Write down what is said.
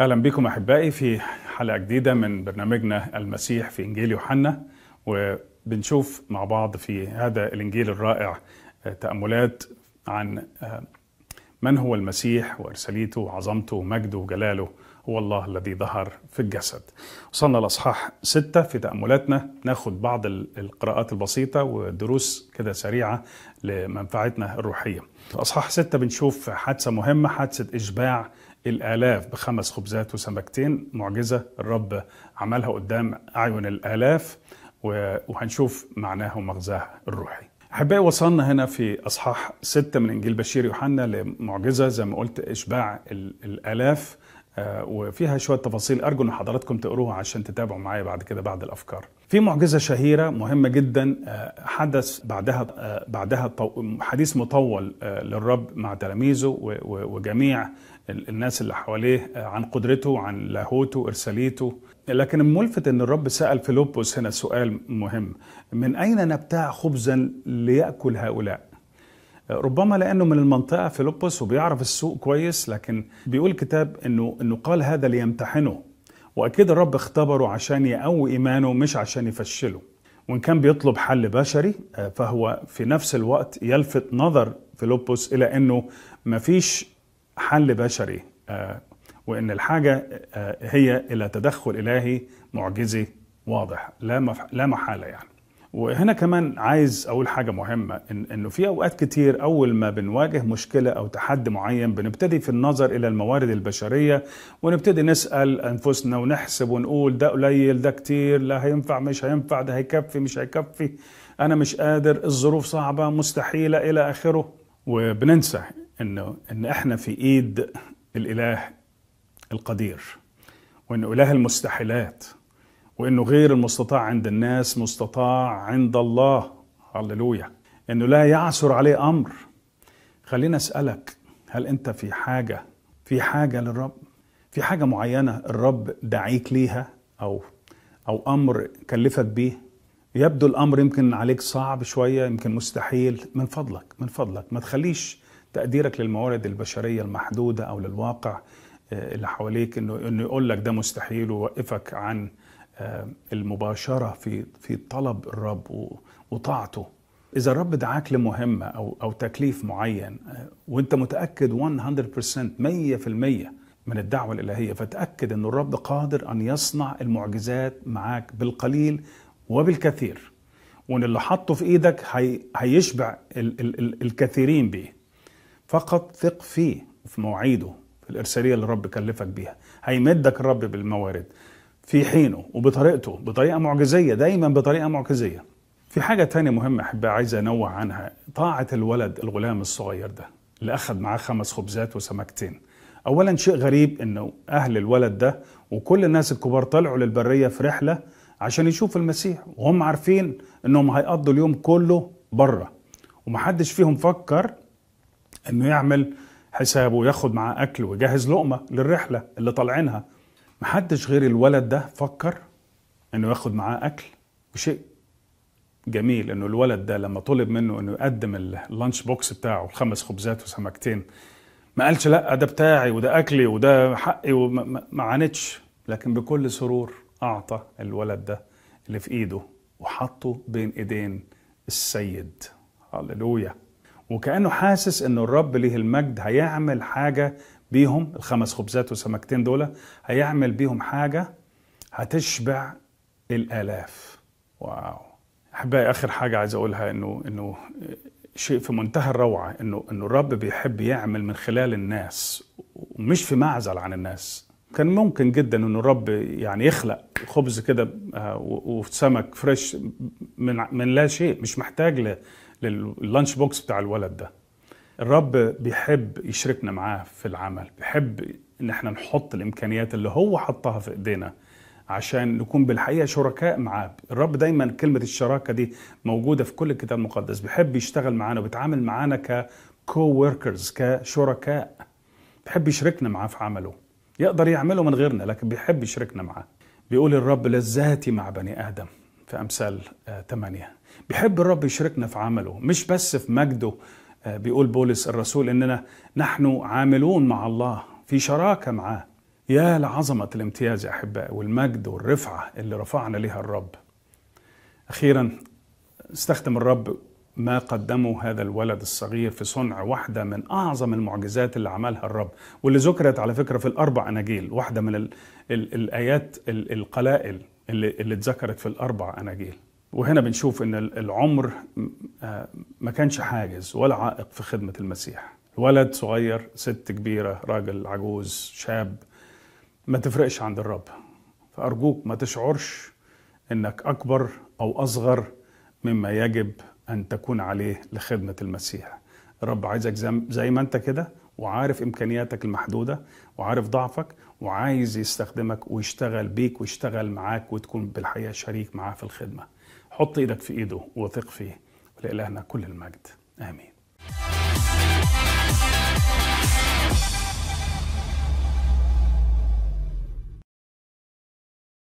اهلا بكم احبائي في حلقه جديده من برنامجنا المسيح في انجيل يوحنا وبنشوف مع بعض في هذا الانجيل الرائع تاملات عن آه، من هو المسيح وارساليته وعظمته ومجده وجلاله هو الله الذي ظهر في الجسد. وصلنا لاصحاح ستة في تاملاتنا ناخد بعض القراءات البسيطه ودروس كده سريعه لمنفعتنا الروحيه. في اصحاح ستة بنشوف حادثه مهمه حادثه اشباع الآلاف بخمس خبزات وسمكتين معجزة الرب عملها قدام أعين الآلاف وهنشوف معناها ومغزاها الروحي أحبائي وصلنا هنا في أصحاح ستة من إنجيل بشير يوحنا لمعجزة زي ما قلت إشباع الآلاف آه، وفيها شوية تفاصيل أرجو أن حضراتكم تقروها عشان تتابعوا معايا بعد كده بعد الأفكار في معجزة شهيرة مهمة جدا آه، حدث بعدها آه، بعدها حديث مطول للرب مع تلاميذه وجميع الناس اللي حواليه آه، عن قدرته عن لاهوته ارساليته لكن الملفت ان الرب سال فيلبس هنا سؤال مهم من اين نبتاع خبزا لياكل هؤلاء آه، ربما لانه من المنطقه فيلبس وبيعرف السوق كويس لكن بيقول الكتاب انه انه قال هذا ليمتحنه واكيد الرب اختبره عشان يقوي ايمانه مش عشان يفشله وان كان بيطلب حل بشري آه، فهو في نفس الوقت يلفت نظر فيلبس الى انه مفيش حل بشري آه، وان الحاجه آه، هي الى تدخل الهي معجزي واضح لا لا محاله يعني وهنا كمان عايز اقول حاجه مهمه إن انه في اوقات كتير اول ما بنواجه مشكله او تحدي معين بنبتدي في النظر الى الموارد البشريه ونبتدي نسال انفسنا ونحسب ونقول ده قليل ده كتير لا هينفع مش هينفع ده هيكفي مش هيكفي انا مش قادر الظروف صعبه مستحيله الى اخره وبننسى انه ان احنا في ايد الاله القدير وان اله المستحيلات وانه غير المستطاع عند الناس مستطاع عند الله هللويا انه لا يعثر عليه امر خلينا اسالك هل انت في حاجه في حاجه للرب في حاجه معينه الرب دعيك ليها او او امر كلفك بيه يبدو الامر يمكن عليك صعب شويه يمكن مستحيل من فضلك من فضلك ما تخليش تقديرك للموارد البشريه المحدوده او للواقع آه، اللي حواليك انه انه يقول لك ده مستحيل ويوقفك عن آه، المباشره في في طلب الرب وطاعته اذا الرب دعاك لمهمه او او تكليف معين آه، وانت متاكد 100% 100% من الدعوة الإلهية فتأكد أن الرب قادر أن يصنع المعجزات معاك بالقليل وبالكثير وأن اللي حطه في إيدك هي... هيشبع ال... ال... الكثيرين بيه فقط ثق فيه في مواعيده في الارساليه اللي الرب كلفك بيها هيمدك الرب بالموارد في حينه وبطريقته بطريقه معجزيه دايما بطريقه معجزيه في حاجه تانية مهمه احبها عايز انوه عنها طاعه الولد الغلام الصغير ده اللي اخذ معاه خمس خبزات وسمكتين اولا شيء غريب انه اهل الولد ده وكل الناس الكبار طلعوا للبريه في رحله عشان يشوفوا المسيح وهم عارفين انهم هيقضوا اليوم كله بره ومحدش فيهم فكر انه يعمل حسابه وياخد معاه اكل ويجهز لقمه للرحله اللي طالعينها محدش غير الولد ده فكر انه ياخد معاه اكل وشيء جميل انه الولد ده لما طلب منه انه يقدم اللانش بوكس بتاعه الخمس خبزات وسمكتين ما قالش لا ده بتاعي وده اكلي وده حقي وما عاندش لكن بكل سرور اعطى الولد ده اللي في ايده وحطه بين ايدين السيد هللويا وكانه حاسس ان الرب ليه المجد هيعمل حاجه بيهم الخمس خبزات وسمكتين دول هيعمل بيهم حاجه هتشبع الالاف واو احبائي اخر حاجه عايز اقولها انه انه شيء في منتهى الروعه انه انه الرب بيحب يعمل من خلال الناس ومش في معزل عن الناس كان ممكن جدا انه الرب يعني يخلق خبز كده آه، وسمك فريش من من لا شيء مش محتاج لللانش بوكس بتاع الولد ده الرب بيحب يشركنا معاه في العمل بيحب ان احنا نحط الامكانيات اللي هو حطها في ايدينا عشان نكون بالحقيقه شركاء معاه الرب دايما كلمه الشراكه دي موجوده في كل الكتاب المقدس بيحب يشتغل معانا وبيتعامل معانا ككو وركرز كشركاء بيحب يشركنا معاه في عمله يقدر يعمله من غيرنا لكن بيحب يشركنا معاه بيقول الرب لذاتي مع بني ادم في أمثال ثمانية آه، بيحب الرب يشركنا في عمله مش بس في مجده آه، بيقول بولس الرسول إننا نحن عاملون مع الله في شراكة معاه يا لعظمة الامتياز يا أحباء والمجد والرفعة اللي رفعنا لها الرب أخيرا استخدم الرب ما قدمه هذا الولد الصغير في صنع واحدة من أعظم المعجزات اللي عملها الرب واللي ذكرت على فكرة في الأربع أناجيل واحدة من الآيات القلائل اللي, اللي اتذكرت في الأربع أناجيل وهنا بنشوف أن العمر آه، ما كانش حاجز ولا عائق في خدمة المسيح ولد صغير ست كبيرة راجل عجوز شاب ما تفرقش عند الرب فأرجوك ما تشعرش أنك أكبر أو أصغر مما يجب أن تكون عليه لخدمة المسيح الرب عايزك زي ما أنت كده وعارف امكانياتك المحدوده وعارف ضعفك وعايز يستخدمك ويشتغل بيك ويشتغل معاك وتكون بالحقيقه شريك معاه في الخدمه حط ايدك في ايده وثق فيه ولالهنا كل المجد امين